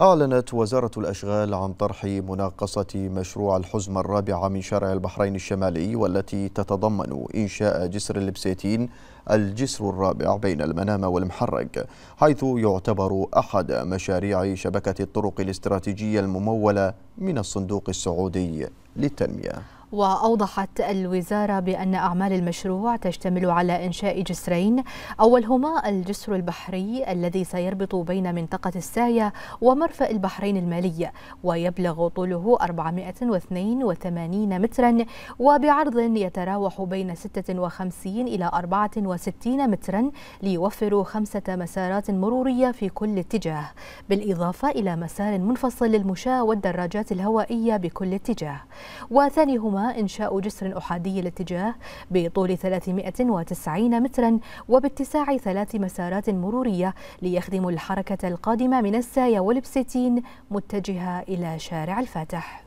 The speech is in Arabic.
أعلنت وزارة الأشغال عن طرح مناقصة مشروع الحزمة الرابعة من شارع البحرين الشمالي والتي تتضمن إنشاء جسر البسيتين الجسر الرابع بين المنامة والمحرق حيث يعتبر أحد مشاريع شبكة الطرق الاستراتيجية الممولة من الصندوق السعودي للتنمية وأوضحت الوزارة بأن أعمال المشروع تشتمل على إنشاء جسرين أولهما الجسر البحري الذي سيربط بين منطقة الساية ومرفأ البحرين المالية ويبلغ طوله 482 مترا وبعرض يتراوح بين 56 إلى 64 مترا ليوفر خمسة مسارات مرورية في كل اتجاه بالإضافة إلى مسار منفصل للمشاة والدراجات الهوائية بكل اتجاه وثانيهما إنشاء جسر أحادي الاتجاه بطول 390 مترا وباتساع ثلاث مسارات مرورية ليخدم الحركة القادمة من السايا والبستين متجهة إلى شارع الفاتح